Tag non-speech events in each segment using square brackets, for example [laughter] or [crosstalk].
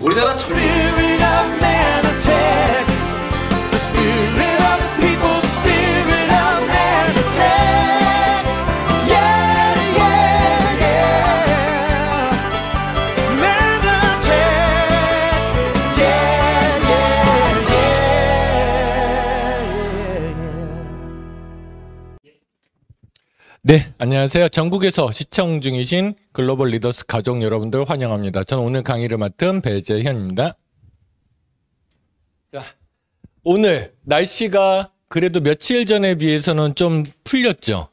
우리나라 천리 안녕하세요. 전국에서 시청 중이신 글로벌 리더스 가족 여러분들 환영합니다. 저는 오늘 강의를 맡은 배재현입니다. 자, 오늘 날씨가 그래도 며칠 전에 비해서는 좀 풀렸죠.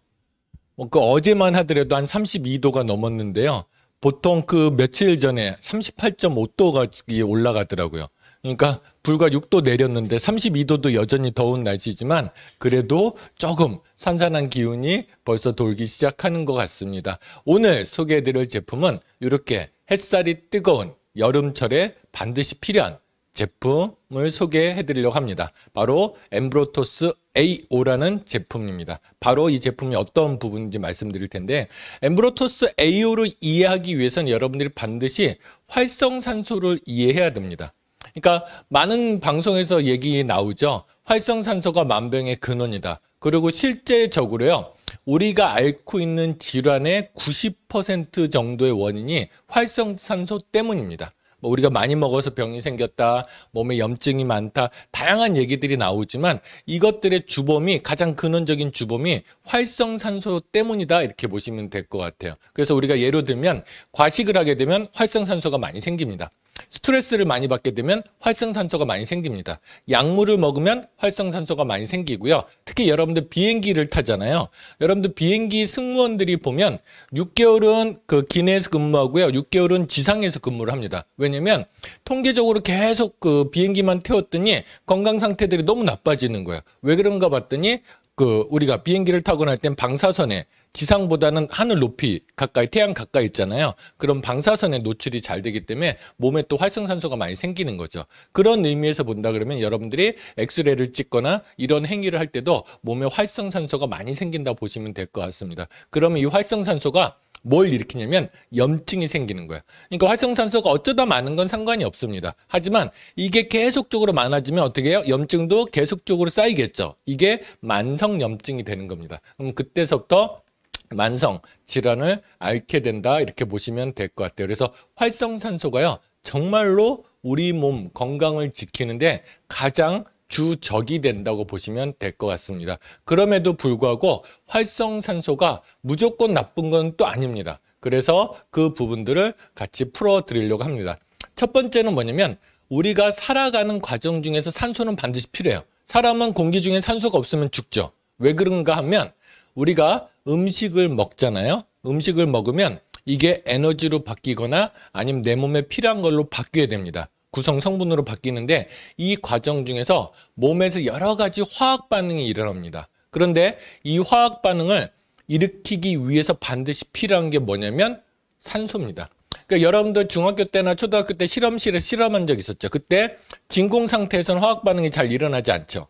뭐그 어제만 하더라도 한 32도가 넘었는데요. 보통 그 며칠 전에 38.5도가 올라가더라고요. 그러니까 불과 6도 내렸는데 32도도 여전히 더운 날씨지만 그래도 조금 산산한 기운이 벌써 돌기 시작하는 것 같습니다. 오늘 소개해드릴 제품은 이렇게 햇살이 뜨거운 여름철에 반드시 필요한 제품을 소개해 드리려고 합니다. 바로 엠브로토스 A5라는 제품입니다. 바로 이 제품이 어떤 부분인지 말씀드릴 텐데 엠브로토스 A5를 이해하기 위해서는 여러분들이 반드시 활성산소를 이해해야 됩니다. 그러니까 많은 방송에서 얘기 나오죠. 활성산소가 만병의 근원이다. 그리고 실제적으로요. 우리가 앓고 있는 질환의 90% 정도의 원인이 활성산소 때문입니다. 뭐 우리가 많이 먹어서 병이 생겼다, 몸에 염증이 많다, 다양한 얘기들이 나오지만 이것들의 주범이 가장 근원적인 주범이 활성산소 때문이다 이렇게 보시면 될 것 같아요. 그래서 우리가 예로 들면 과식을 하게 되면 활성산소가 많이 생깁니다. 스트레스를 많이 받게 되면 활성산소가 많이 생깁니다. 약물을 먹으면 활성산소가 많이 생기고요. 특히 여러분들 비행기를 타잖아요. 여러분들 비행기 승무원들이 보면 6개월은 그 기내에서 근무하고요. 6개월은 지상에서 근무를 합니다. 왜냐면 통계적으로 계속 그 비행기만 태웠더니 건강 상태들이 너무 나빠지는 거예요. 왜 그런가 봤더니 그 우리가 비행기를 타고 날 땐 방사선에 지상보다는 하늘 높이 가까이 태양 가까이 있잖아요. 그럼 방사선의 노출이 잘 되기 때문에 몸에 또 활성산소가 많이 생기는 거죠. 그런 의미에서 본다 그러면 여러분들이 엑스레이를 찍거나 이런 행위를 할 때도 몸에 활성산소가 많이 생긴다 보시면 될 것 같습니다. 그러면 이 활성산소가 뭘 일으키냐면 염증이 생기는 거야. 그러니까 활성산소가 어쩌다 많은 건 상관이 없습니다. 하지만 이게 계속적으로 많아지면 어떻게 해요? 염증도 계속적으로 쌓이겠죠. 이게 만성 염증이 되는 겁니다. 그럼 그때서부터 만성 질환을 앓게 된다 이렇게 보시면 될 것 같아요. 그래서 활성산소가요 정말로 우리 몸 건강을 지키는데 가장 주적이 된다고 보시면 될 것 같습니다. 그럼에도 불구하고 활성산소가 무조건 나쁜 건 또 아닙니다. 그래서 그 부분들을 같이 풀어 드리려고 합니다. 첫 번째는 뭐냐면 우리가 살아가는 과정 중에서 산소는 반드시 필요해요. 사람은 공기 중에 산소가 없으면 죽죠. 왜 그런가 하면 우리가 음식을 먹잖아요. 음식을 먹으면 이게 에너지로 바뀌거나 아니면 내 몸에 필요한 걸로 바뀌어야 됩니다. 구성 성분으로 바뀌는데 이 과정 중에서 몸에서 여러 가지 화학 반응이 일어납니다. 그런데 이 화학 반응을 일으키기 위해서 반드시 필요한 게 뭐냐면 산소입니다. 그러니까 여러분들 중학교 때나 초등학교 때 실험실에 실험한 적 있었죠. 그때 진공 상태에서는 화학 반응이 잘 일어나지 않죠.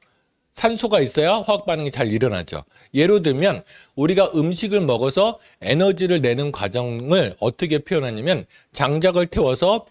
산소가 있어야 화학 반응이 잘 일어나죠. 예로 들면 우리가 음식을 먹어서 에너지를 내는 과정을 어떻게 표현하냐면 장작을 태워서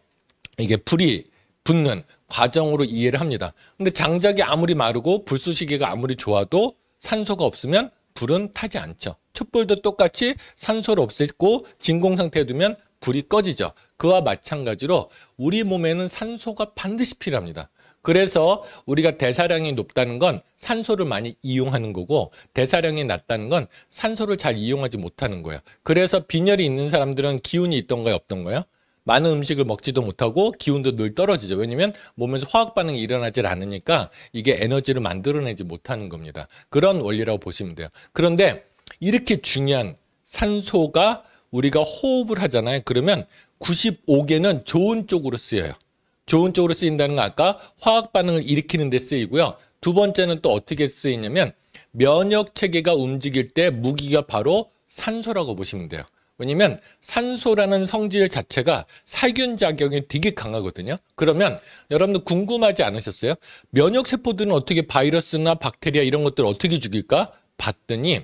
이게 불이 붙는 과정으로 이해를 합니다. 근데 장작이 아무리 마르고 불쏘시개가 아무리 좋아도 산소가 없으면 불은 타지 않죠. 촛불도 똑같이 산소를 없앴고 진공 상태에 두면 불이 꺼지죠. 그와 마찬가지로 우리 몸에는 산소가 반드시 필요합니다. 그래서 우리가 대사량이 높다는 건 산소를 많이 이용하는 거고 대사량이 낮다는 건 산소를 잘 이용하지 못하는 거예요. 그래서 빈혈이 있는 사람들은 기운이 있던가요 없던가요? 많은 음식을 먹지도 못하고 기운도 늘 떨어지죠. 왜냐면 몸에서 화학 반응이 일어나질 않으니까 이게 에너지를 만들어내지 못하는 겁니다. 그런 원리라고 보시면 돼요. 그런데 이렇게 중요한 산소가 우리가 호흡을 하잖아요. 그러면 95개는 좋은 쪽으로 쓰여요. 좋은 쪽으로 쓰인다는 건 아까 화학 반응을 일으키는 데 쓰이고요. 두 번째는 또 어떻게 쓰이냐면 면역 체계가 움직일 때 무기가 바로 산소라고 보시면 돼요. 왜냐면 산소라는 성질 자체가 살균 작용이 되게 강하거든요. 그러면 여러분들 궁금하지 않으셨어요? 면역 세포들은 어떻게 바이러스나 박테리아 이런 것들을 어떻게 죽일까? 봤더니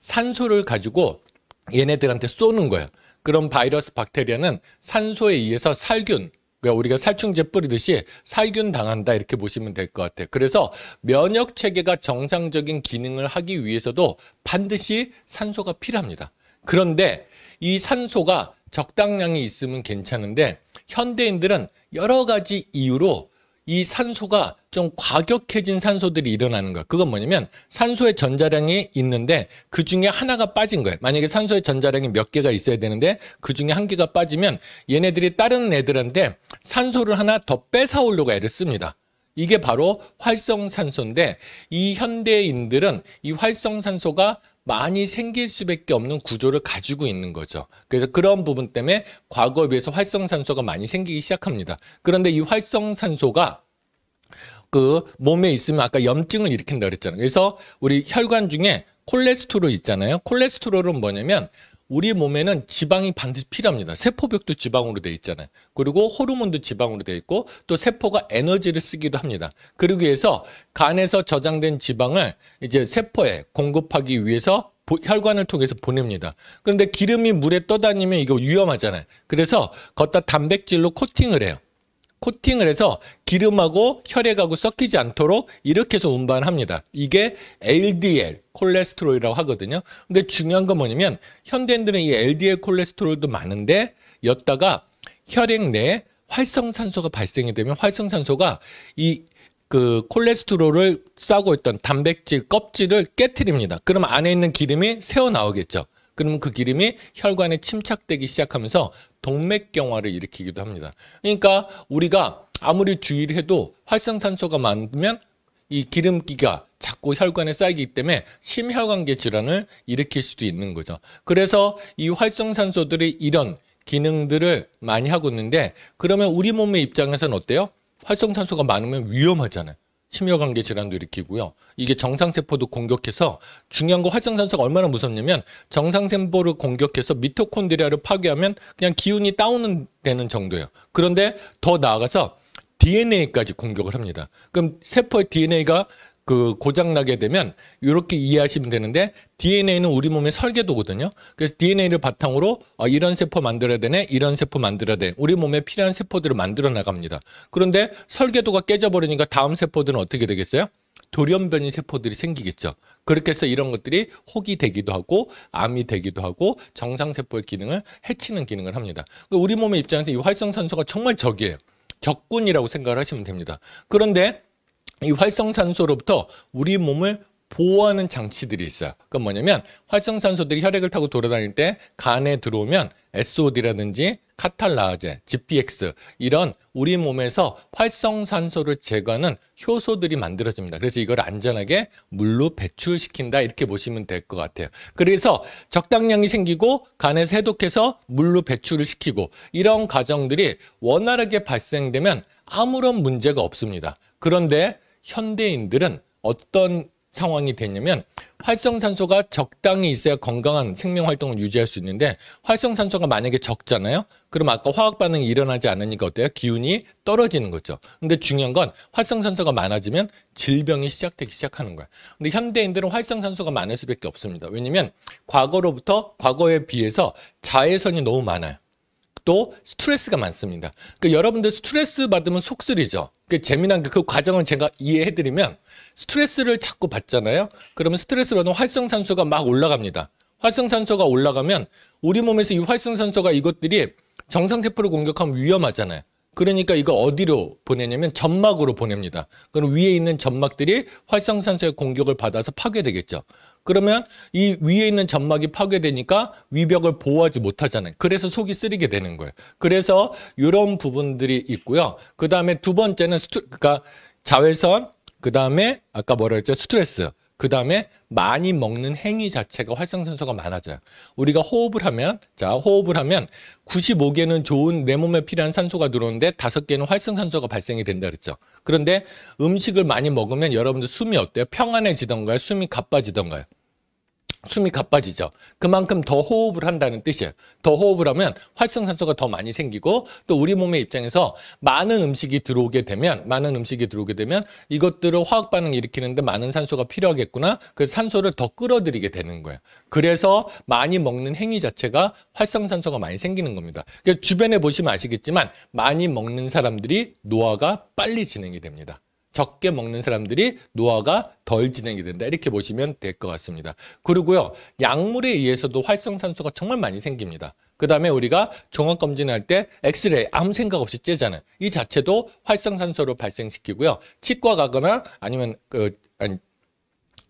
산소를 가지고 얘네들한테 쏘는 거예요. 그럼 바이러스 박테리아는 산소에 의해서 살균 그러니까 우리가 살충제 뿌리듯이 살균 당한다 이렇게 보시면 될 것 같아요. 그래서 면역 체계가 정상적인 기능을 하기 위해서도 반드시 산소가 필요합니다. 그런데 이 산소가 적당량이 있으면 괜찮은데 현대인들은 여러 가지 이유로 이 산소가 좀 과격해진 산소들이 일어나는 거야. 그건 뭐냐면 산소의 전자량이 있는데 그 중에 하나가 빠진 거예요. 만약에 산소의 전자량이 몇 개가 있어야 되는데 그 중에 한 개가 빠지면 얘네들이 다른 애들한테 산소를 하나 더 뺏어오려고 애를 씁니다. 이게 바로 활성산소인데 이 현대인들은 이 활성산소가 많이 생길 수밖에 없는 구조를 가지고 있는 거죠. 그래서 그런 부분 때문에 과거에 비해서 활성산소가 많이 생기기 시작합니다. 그런데 이 활성산소가 그 몸에 있으면 아까 염증을 일으킨다 그랬잖아요. 그래서 우리 혈관 중에 콜레스테롤 있잖아요. 콜레스테롤은 뭐냐면 우리 몸에는 지방이 반드시 필요합니다. 세포벽도 지방으로 되어 있잖아요. 그리고 호르몬도 지방으로 되어 있고 또 세포가 에너지를 쓰기도 합니다. 그러기 위해서 간에서 저장된 지방을 이제 세포에 공급하기 위해서 혈관을 통해서 보냅니다. 그런데 기름이 물에 떠다니면 이거 위험하잖아요. 그래서 걷다 단백질로 코팅을 해요. 코팅을 해서 기름하고 혈액하고 섞이지 않도록 이렇게 해서 운반합니다. 이게 LDL 콜레스테롤이라고 하거든요. 근데 중요한 건 뭐냐면 현대인들은 이 LDL 콜레스테롤도 많은데 였다가 혈액 내에 활성산소가 발생이 되면 활성산소가 이 그 콜레스테롤을 싸고 있던 단백질 껍질을 깨뜨립니다. 그럼 안에 있는 기름이 새어 나오겠죠. 그러면 그 기름이 혈관에 침착되기 시작하면서 동맥경화를 일으키기도 합니다. 그러니까 우리가 아무리 주의를 해도 활성산소가 많으면 이 기름기가 자꾸 혈관에 쌓이기 때문에 심혈관계 질환을 일으킬 수도 있는 거죠. 그래서 이 활성산소들이 이런 기능들을 많이 하고 있는데 그러면 우리 몸의 입장에서는 어때요? 활성산소가 많으면 위험하잖아요. 심혈관계 질환도 일으키고요. 이게 정상세포도 공격해서 중요한 거 활성산소가 얼마나 무섭냐면 정상세포를 공격해서 미토콘드리아를 파괴하면 그냥 기운이 다운 되는 정도예요. 그런데 더 나아가서 DNA까지 공격을 합니다. 그럼 세포의 DNA가 그 고장 나게 되면 이렇게 이해하시면 되는데 DNA는 우리 몸의 설계도거든요. 그래서 DNA를 바탕으로 아, 이런 세포 만들어야 되네, 이런 세포 만들어야 돼. 우리 몸에 필요한 세포들을 만들어 나갑니다. 그런데 설계도가 깨져버리니까 다음 세포들은 어떻게 되겠어요? 돌연변이 세포들이 생기겠죠. 그렇게 해서 이런 것들이 혹이 되기도 하고 암이 되기도 하고 정상세포의 기능을 해치는 기능을 합니다. 그 우리 몸의 입장에서 이 활성산소가 정말 적이에요. 적군이라고 생각을 하시면 됩니다. 그런데 이 활성산소로부터 우리 몸을 보호하는 장치들이 있어요. 그건 뭐냐면 활성산소들이 혈액을 타고 돌아다닐 때 간에 들어오면 SOD라든지 카탈라제, GPX 이런 우리 몸에서 활성산소를 제거하는 효소들이 만들어집니다. 그래서 이걸 안전하게 물로 배출시킨다 이렇게 보시면 될 것 같아요. 그래서 적당량이 생기고 간에서 해독해서 물로 배출을 시키고 이런 과정들이 원활하게 발생되면 아무런 문제가 없습니다. 그런데 현대인들은 어떤 상황이 됐냐면 활성산소가 적당히 있어야 건강한 생명활동을 유지할 수 있는데 활성산소가 만약에 적잖아요. 그럼 아까 화학반응이 일어나지 않으니까 어때요? 기운이 떨어지는 거죠. 근데 중요한 건 활성산소가 많아지면 질병이 시작되기 시작하는 거야. 근데 현대인들은 활성산소가 많을 수밖에 없습니다. 왜냐면 과거로부터 과거에 비해서 자외선이 너무 많아요. 또 스트레스가 많습니다. 그러니까 여러분들 스트레스 받으면 속쓰리죠. 그 재미난 그, 그, 과정을 제가 이해해드리면 스트레스를 자꾸 받잖아요. 그러면 스트레스 로는 활성산소가 막 올라갑니다. 활성산소가 올라가면 우리 몸에서 이 활성산소가 이것들이 정상세포를 공격하면 위험하잖아요. 그러니까 이거 어디로 보내냐면 점막으로 보냅니다. 그럼 위에 있는 점막들이 활성산소의 공격을 받아서 파괴되겠죠. 그러면 이 위에 있는 점막이 파괴되니까 위벽을 보호하지 못하잖아요. 그래서 속이 쓰리게 되는 거예요. 그래서 이런 부분들이 있고요. 그 다음에 두 번째는 스트, 그러니까 자외선, 그 다음에 아까 뭐라 했죠? 스트레스. 그 다음에 많이 먹는 행위 자체가 활성산소가 많아져요. 우리가 호흡을 하면, 자, 호흡을 하면 95개는 좋은 내 몸에 필요한 산소가 들어오는데 5개는 활성산소가 발생이 된다 그랬죠. 그런데 음식을 많이 먹으면 여러분들 숨이 어때요? 평안해지던가요? 숨이 가빠지던가요? 숨이 가빠지죠. 그만큼 더 호흡을 한다는 뜻이에요. 더 호흡을 하면 활성산소가 더 많이 생기고 또 우리 몸의 입장에서 많은 음식이 들어오게 되면 많은 음식이 들어오게 되면 이것들을 화학 반응 을 일으키는데 많은 산소가 필요하겠구나. 그래서 산소를 더 끌어들이게 되는 거예요. 그래서 많이 먹는 행위 자체가 활성산소가 많이 생기는 겁니다. 그러니까 주변에 보시면 아시겠지만 많이 먹는 사람들이 노화가 빨리 진행이 됩니다. 적게 먹는 사람들이 노화가 덜 진행이 된다. 이렇게 보시면 될 것 같습니다. 그리고요. 약물에 의해서도 활성산소가 정말 많이 생깁니다. 그 다음에 우리가 종합검진할 때 엑스레이 아무 생각 없이 째잖아요. 이 자체도 활성산소로 발생시키고요. 치과 가거나 아니면 그 아니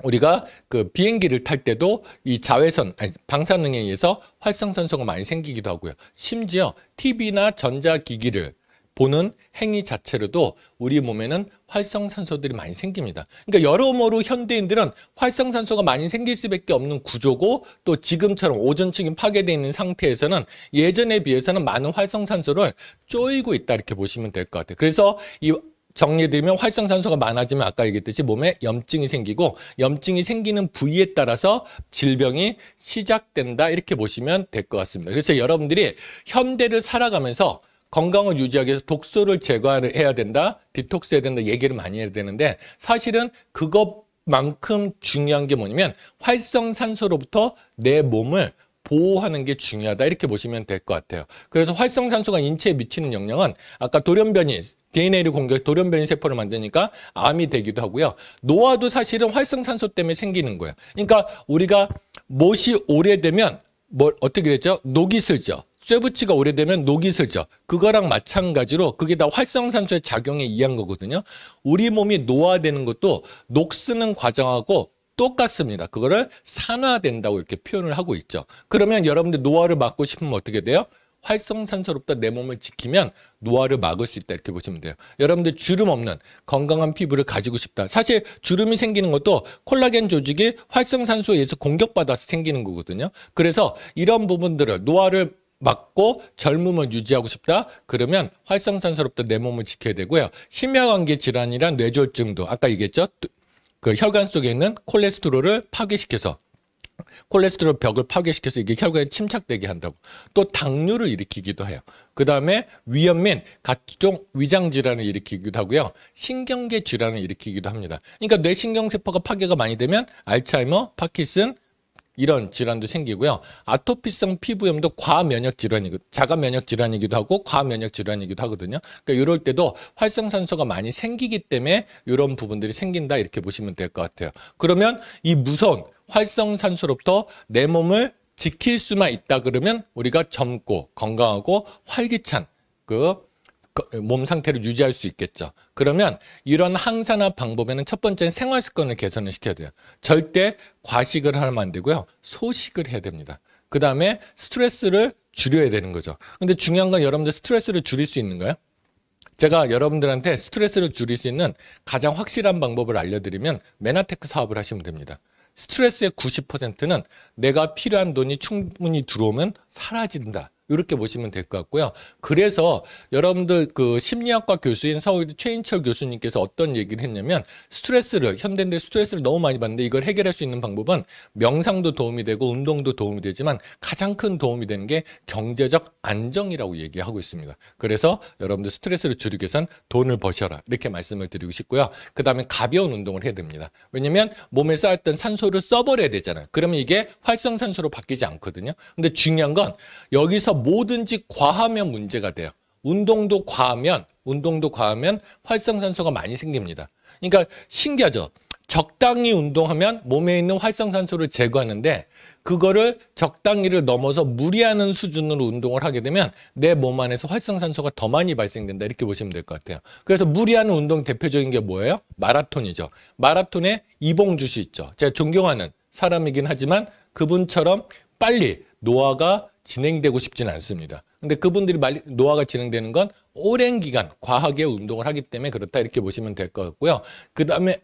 우리가 그 비행기를 탈 때도 이 자외선 아니 방사능에 의해서 활성산소가 많이 생기기도 하고요. 심지어 TV나 전자기기를 보는 행위 자체로도 우리 몸에는 활성산소들이 많이 생깁니다. 그러니까 여러모로 현대인들은 활성산소가 많이 생길 수밖에 없는 구조고 또 지금처럼 오존층이 파괴되어 있는 상태에서는 예전에 비해서는 많은 활성산소를 쪼이고 있다 이렇게 보시면 될 것 같아요. 그래서 이 정리해드리면 활성산소가 많아지면 아까 얘기했듯이 몸에 염증이 생기고 염증이 생기는 부위에 따라서 질병이 시작된다 이렇게 보시면 될 것 같습니다. 그래서 여러분들이 현대를 살아가면서 건강을 유지하기 위해서 독소를 제거해야 된다, 디톡스 해야 된다 얘기를 많이 해야 되는데 사실은 그것만큼 중요한 게 뭐냐면 활성산소로부터 내 몸을 보호하는 게 중요하다 이렇게 보시면 될 것 같아요. 그래서 활성산소가 인체에 미치는 영향은 아까 돌연변이 DNA를 공격 돌연변이 세포를 만드니까 암이 되기도 하고요. 노화도 사실은 활성산소 때문에 생기는 거예요. 그러니까 우리가 못이 오래되면 뭘 어떻게 되죠? 녹이 슬죠. 쇠붙이가 오래되면 녹이 슬죠. 그거랑 마찬가지로 그게 다 활성산소의 작용에 의한 거거든요. 우리 몸이 노화되는 것도 녹쓰는 과정하고 똑같습니다. 그거를 산화된다고 이렇게 표현을 하고 있죠. 그러면 여러분들 노화를 막고 싶으면 어떻게 돼요? 활성산소로부터 내 몸을 지키면 노화를 막을 수 있다 이렇게 보시면 돼요. 여러분들 주름 없는 건강한 피부를 가지고 싶다. 사실 주름이 생기는 것도 콜라겐 조직이 활성산소에 의해서 공격받아서 생기는 거거든요. 그래서 이런 부분들을 노화를 맞고 젊음을 유지하고 싶다? 그러면 활성산소로부터 내 몸을 지켜야 되고요. 심혈관계 질환이란 뇌졸중도 아까 얘기했죠. 그 혈관 속에 있는 콜레스테롤을 파괴시켜서 콜레스테롤 벽을 파괴시켜서 이게 혈관에 침착되게 한다고. 또 당뇨를 일으키기도 해요. 그 다음에 위염 및 각종 위장 질환을 일으키기도 하고요. 신경계 질환을 일으키기도 합니다. 그러니까 뇌신경세포가 파괴가 많이 되면 알츠하이머, 파킨슨, 이런 질환도 생기고요. 아토피성 피부염도 과면역 질환이고 자가 면역 질환이기도 하고 과면역 질환이기도 하거든요. 그러니까 이럴 때도 활성산소가 많이 생기기 때문에 이런 부분들이 생긴다 이렇게 보시면 될 것 같아요. 그러면 이 무서운 활성산소로부터 내 몸을 지킬 수만 있다 그러면 우리가 젊고 건강하고 활기찬 그몸 상태를 유지할 수 있겠죠. 그러면 이런 항산화 방법에는 첫 번째는 생활 습관을 개선을 시켜야 돼요. 절대 과식을 하면 안 되고요. 소식을 해야 됩니다. 그 다음에 스트레스를 줄여야 되는 거죠. 근데 중요한 건 여러분들 스트레스를 줄일 수 있는가요? 제가 여러분들한테 스트레스를 줄일 수 있는 가장 확실한 방법을 알려드리면 메나테크 사업을 하시면 됩니다. 스트레스의 90%는 내가 필요한 돈이 충분히 들어오면 사라진다. 이렇게 보시면 될 것 같고요. 그래서 여러분들 그 심리학과 교수인 서울대 최인철 교수님께서 어떤 얘기를 했냐면 스트레스를 현대인들 스트레스를 너무 많이 받는데 이걸 해결할 수 있는 방법은 명상도 도움이 되고 운동도 도움이 되지만 가장 큰 도움이 되는 게 경제적 안정이라고 얘기하고 있습니다. 그래서 여러분들 스트레스를 줄이기 위해선 돈을 버셔라 이렇게 말씀을 드리고 싶고요. 그다음에 가벼운 운동을 해야 됩니다. 왜냐면 몸에 쌓였던 산소를 써버려야 되잖아요. 그러면 이게 활성산소로 바뀌지 않거든요. 근데 중요한 건 여기서 뭐든지 과하면 문제가 돼요. 운동도 과하면 운동도 과하면 활성산소가 많이 생깁니다. 그러니까 신기하죠. 적당히 운동하면 몸에 있는 활성산소를 제거하는데 그거를 적당히를 넘어서 무리하는 수준으로 운동을 하게 되면 내 몸 안에서 활성산소가 더 많이 발생된다 이렇게 보시면 될 것 같아요. 그래서 무리하는 운동 대표적인 게 뭐예요? 마라톤이죠. 마라톤에 이봉주 씨 있죠. 제가 존경하는 사람이긴 하지만 그분처럼 빨리 노화가 진행되고 싶지는 않습니다. 근데 그분들이 말리, 노화가 진행되는 건 오랜 기간 과하게 운동을 하기 때문에 그렇다 이렇게 보시면 될 것 같고요. 그 다음에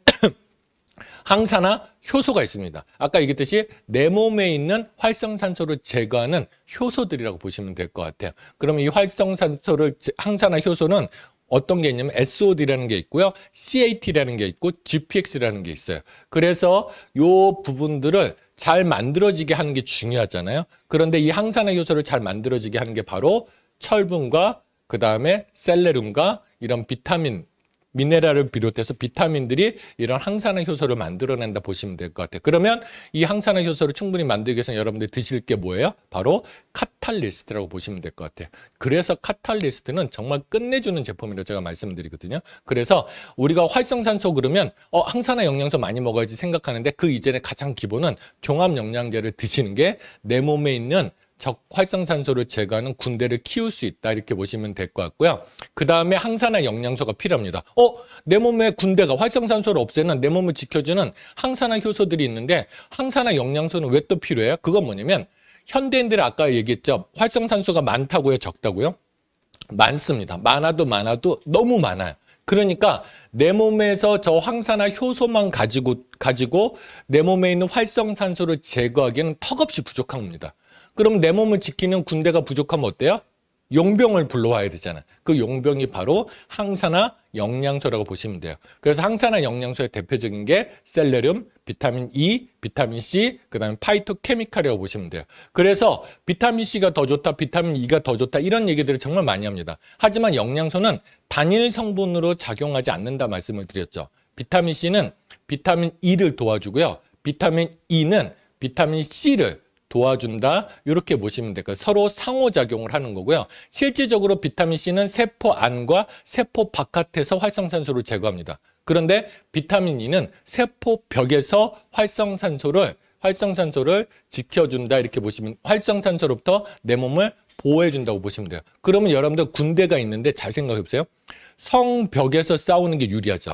[clears throat] 항산화 효소가 있습니다. 아까 얘기했듯이 내 몸에 있는 활성산소를 제거하는 효소들이라고 보시면 될 것 같아요. 그러면 이 활성산소를 항산화 효소는 어떤 게 있냐면 SOD라는 게 있고요. CAT라는 게 있고 GPX라는 게 있어요. 그래서 요 부분들을 잘 만들어지게 하는 게 중요하잖아요. 그런데 이 항산화 효소를 잘 만들어지게 하는 게 바로 철분과 그 다음에 셀레름과 이런 비타민 미네랄을 비롯해서 비타민들이 이런 항산화 효소를 만들어낸다 보시면 될 것 같아요. 그러면 이 항산화 효소를 충분히 만들기 위해서 여러분들이 드실 게 뭐예요? 바로 카탈리스트라고 보시면 될 것 같아요. 그래서 카탈리스트는 정말 끝내주는 제품이라고 제가 말씀드리거든요. 그래서 우리가 활성산소 그러면 어, 항산화 영양소 많이 먹어야지 생각하는데 그 이전에 가장 기본은 종합영양제를 드시는 게 내 몸에 있는 적활성산소를 제거하는 군대를 키울 수 있다 이렇게 보시면 될 것 같고요. 그 다음에 항산화 영양소가 필요합니다. 어? 내 몸에 군대가 활성산소를 없애는 내 몸을 지켜주는 항산화 효소들이 있는데 항산화 영양소는 왜 또 필요해요? 그건 뭐냐면 현대인들 이 아까 얘기했죠. 활성산소가 많다고요? 적다고요? 많습니다. 많아도 많아도 너무 많아요. 그러니까 내 몸에서 저항산화 효소만 가지고 가지고 내 몸에 있는 활성산소를 제거하기에는 턱없이 부족한겁니다 그럼 내 몸을 지키는 군대가 부족하면 어때요? 용병을 불러와야 되잖아. 그 용병이 바로 항산화 영양소라고 보시면 돼요. 그래서 항산화 영양소의 대표적인 게 셀레름, 비타민 E, 비타민 C, 그다음에 파이토케미칼이라고 보시면 돼요. 그래서 비타민 C가 더 좋다, 비타민 E가 더 좋다 이런 얘기들을 정말 많이 합니다. 하지만 영양소는 단일 성분으로 작용하지 않는다 말씀을 드렸죠. 비타민 C는 비타민 E를 도와주고요. 비타민 E는 비타민 C를 도와준다 이렇게 보시면 돼요. 그러니까 서로 상호작용을 하는 거고요. 실질적으로 비타민 C는 세포 안과 세포 바깥에서 활성산소를 제거합니다. 그런데 비타민 E는 세포 벽에서 활성산소를 활성산소를 지켜준다 이렇게 보시면 활성산소로부터 내 몸을 보호해준다고 보시면 돼요. 그러면 여러분들 군대가 있는데 잘 생각해보세요. 성벽에서 싸우는 게 유리하죠.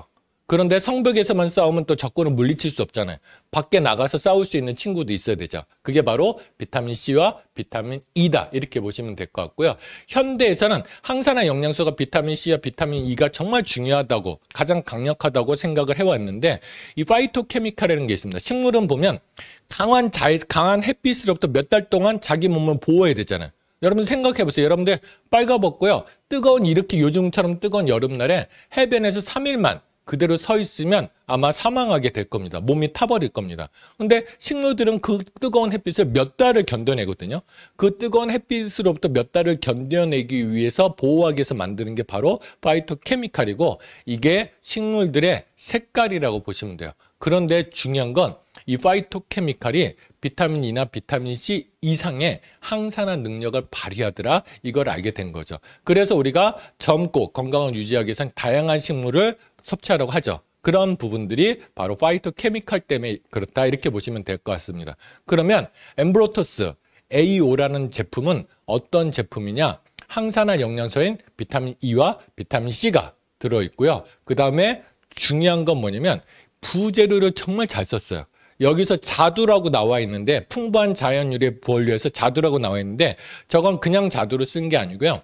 그런데 성벽에서만 싸우면 또 적군을 물리칠 수 없잖아요. 밖에 나가서 싸울 수 있는 친구도 있어야 되죠. 그게 바로 비타민 C와 비타민 E다 이렇게 보시면 될 것 같고요. 현대에서는 항산화 영양소가 비타민 C와 비타민 E가 정말 중요하다고 가장 강력하다고 생각을 해왔는데 이 파이토케미칼이라는 게 있습니다. 식물은 보면 강한 자, 강한 햇빛으로부터 몇 달 동안 자기 몸을 보호해야 되잖아요. 여러분 생각해 보세요. 여러분들 빨가벗고요. 뜨거운 이렇게 요즘처럼 뜨거운 여름날에 해변에서 3일만 그대로 서 있으면 아마 사망하게 될 겁니다. 몸이 타버릴 겁니다. 근데 식물들은 그 뜨거운 햇빛을 몇 달을 견뎌내거든요. 그 뜨거운 햇빛으로부터 몇 달을 견뎌내기 위해서 보호하기 위해서 만드는 게 바로 파이토케미칼이고 이게 식물들의 색깔이라고 보시면 돼요. 그런데 중요한 건 이 파이토케미칼이 비타민이나 비타민C 이상의 항산화 능력을 발휘하더라 이걸 알게 된 거죠. 그래서 우리가 젊고 건강을 유지하기 위해서 다양한 식물을 섭취하라고 하죠. 그런 부분들이 바로 파이터 케미칼 때문에 그렇다 이렇게 보시면 될 것 같습니다. 그러면 엠브로토스 AO라는 제품은 어떤 제품이냐? 항산화 영양소인 비타민 E와 비타민 C가 들어있고요. 그 다음에 중요한 건 뭐냐면 부재료를 정말 잘 썼어요. 여기서 자두라고 나와 있는데 풍부한 자연 유래 보원료에서 자두라고 나와 있는데 저건 그냥 자두를 쓴 게 아니고요.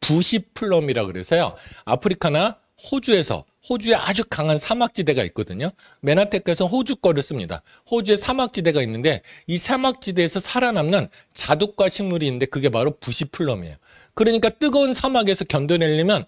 부시 플럼이라 그래서요. 아프리카나 호주에서 호주에 아주 강한 사막지대가 있거든요. 맨하테크에서 호주 거를 씁니다. 호주에 사막지대가 있는데 이 사막지대에서 살아남는 자독과 식물이 있는데 그게 바로 부시플럼이에요. 그러니까 뜨거운 사막에서 견뎌내려면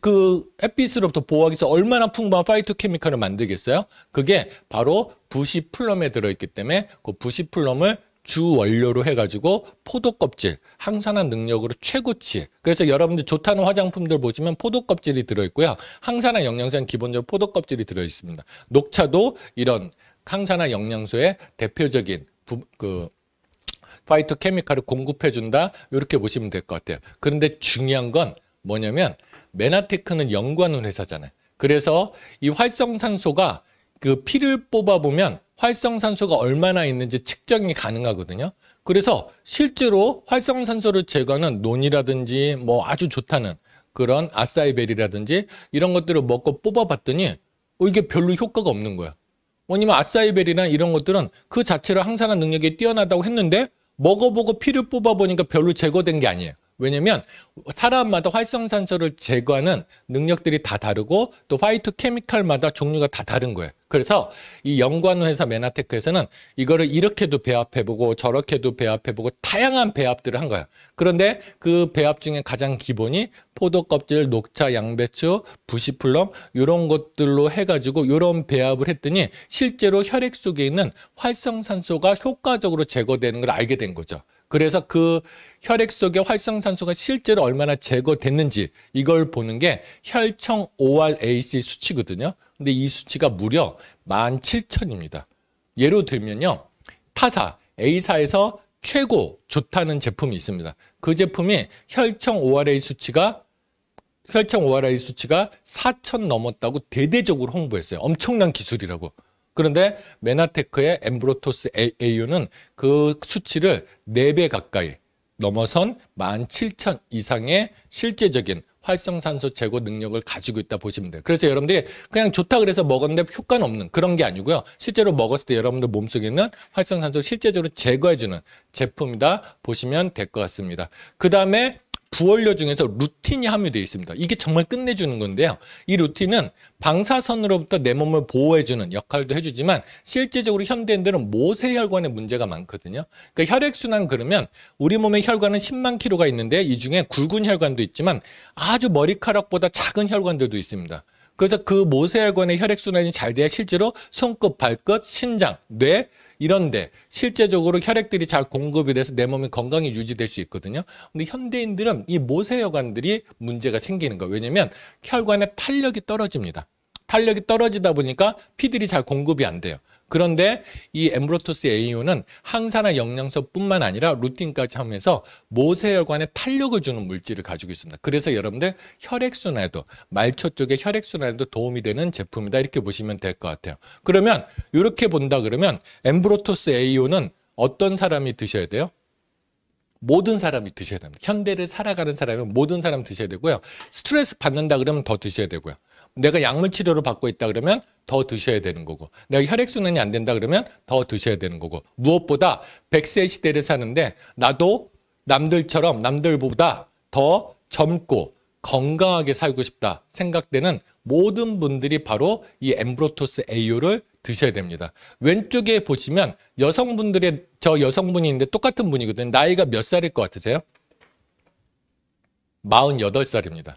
그 햇빛으로부터 보호하기 위해서 얼마나 풍부한 파이토케미칼을 만들겠어요? 그게 바로 부시플럼에 들어있기 때문에 그 부시플럼을 주 원료로 해가지고 포도 껍질 항산화 능력으로 최고치. 그래서 여러분들 좋다는 화장품들 보시면 포도 껍질이 들어있고요. 항산화 영양소는 기본적으로 포도 껍질이 들어있습니다. 녹차도 이런 항산화 영양소의 대표적인 부, 그 파이터 케미칼을 공급해준다 이렇게 보시면 될 것 같아요. 그런데 중요한 건 뭐냐면 메나테크는 연구하는 회사잖아요. 그래서 이 활성산소가 그 피를 뽑아보면 활성산소가 얼마나 있는지 측정이 가능하거든요. 그래서 실제로 활성산소를 제거하는 논이라든지 뭐 아주 좋다는 그런 아사이베리라든지 이런 것들을 먹고 뽑아봤더니 어, 이게 별로 효과가 없는 거야. 왜냐면 아사이베리나 이런 것들은 그 자체로 항산화 능력이 뛰어나다고 했는데 먹어보고 피를 뽑아보니까 별로 제거된 게 아니에요. 왜냐면 사람마다 활성산소를 제거하는 능력들이 다 다르고 또 화이트 케미칼마다 종류가 다 다른 거예요. 그래서 이연관 회사 메나테크에서는 이거를 이렇게도 배합해보고 저렇게도 배합해보고 다양한 배합들을 한 거예요. 그런데 그 배합 중에 가장 기본이 포도 껍질, 녹차, 양배추, 부시플럼 이런 것들로 해가지고 이런 배합을 했더니 실제로 혈액 속에 있는 활성산소가 효과적으로 제거되는 걸 알게 된 거죠. 그래서 그 혈액 속의 활성산소가 실제로 얼마나 제거됐는지 이걸 보는 게 혈청 ORAC 수치거든요. 근데 이 수치가 무려 17,000입니다. 예로 들면요. 타사 A사에서 최고 좋다는 제품이 있습니다. 그 제품이 혈청 ORA 수치가 혈청 ORA 수치가 4천 넘었다고 대대적으로 홍보했어요. 엄청난 기술이라고. 그런데 메나테크의 엠브로토스 AU는 그 수치를 4배 가까이 넘어선 17,000 이상의 실제적인 활성산소 제거 능력을 가지고 있다 보시면 돼요. 그래서 여러분들이 그냥 좋다 그래서 먹었는데 효과는 없는 그런 게 아니고요. 실제로 먹었을 때 여러분들 몸속에 있는 활성산소를 실제적으로 제거해주는 제품이다 보시면 될 것 같습니다. 그 다음에 부원료 중에서 루틴이 함유되어 있습니다. 이게 정말 끝내주는 건데요. 이 루틴은 방사선으로부터 내 몸을 보호해주는 역할도 해주지만 실제적으로 현대인들은 모세혈관에 문제가 많거든요. 그러니까 혈액순환 그러면 우리 몸의 혈관은 10만 키로가 있는데 이 중에 굵은 혈관도 있지만 아주 머리카락보다 작은 혈관들도 있습니다. 그래서 그 모세혈관의 혈액순환이 잘 돼야 실제로 손끝, 발끝, 신장, 뇌, 이런데 실제적으로 혈액들이 잘 공급이 돼서 내 몸이 건강히 유지될 수 있거든요. 근데 현대인들은 이 모세혈관들이 문제가 생기는 거예요. 왜냐면 혈관의 탄력이 떨어집니다. 탄력이 떨어지다 보니까 피들이 잘 공급이 안 돼요. 그런데 이 엠브로토스 AU는 항산화 영양소뿐만 아니라 루틴까지 하면서 모세혈관에 탄력을 주는 물질을 가지고 있습니다. 그래서 여러분들 혈액순환에도 말초 쪽에 혈액순환에도 도움이 되는 제품이다 이렇게 보시면 될 것 같아요. 그러면 이렇게 본다 그러면 엠브로토스 AU는 어떤 사람이 드셔야 돼요? 모든 사람이 드셔야 됩니다. 현대를 살아가는 사람은 모든 사람 드셔야 되고요. 스트레스 받는다 그러면 더 드셔야 되고요. 내가 약물 치료를 받고 있다 그러면 더 드셔야 되는 거고 내가 혈액순환이 안 된다 그러면 더 드셔야 되는 거고 무엇보다 100세 시대를 사는데 나도 남들처럼 남들보다 더 젊고 건강하게 살고 싶다 생각되는 모든 분들이 바로 이 엠브로토스 AU를 드셔야 됩니다. 왼쪽에 보시면 여성분들의 저 여성분이 있는데 똑같은 분이거든요. 나이가 몇 살일 것 같으세요? 48살입니다.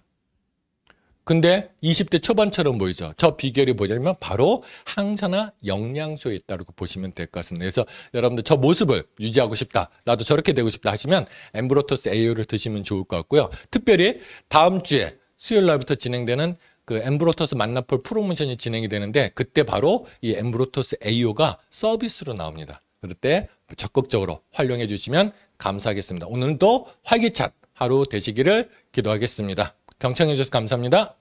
근데 20대 초반처럼 보이죠. 저 비결이 뭐냐면 바로 항산화 영양소에 있다고 보시면 될 것 같습니다. 그래서 여러분들 저 모습을 유지하고 싶다. 나도 저렇게 되고 싶다 하시면 엠브로토스 AU를 드시면 좋을 것 같고요. 특별히 다음 주에 수요일 날부터 진행되는 그 엠브로토스 만나풀 프로모션이 진행이 되는데 그때 바로 이 엠브로토스 AU가 서비스로 나옵니다. 그때 적극적으로 활용해 주시면 감사하겠습니다. 오늘도 활기찬 하루 되시기를 기도하겠습니다. 경청해 주셔서 감사합니다.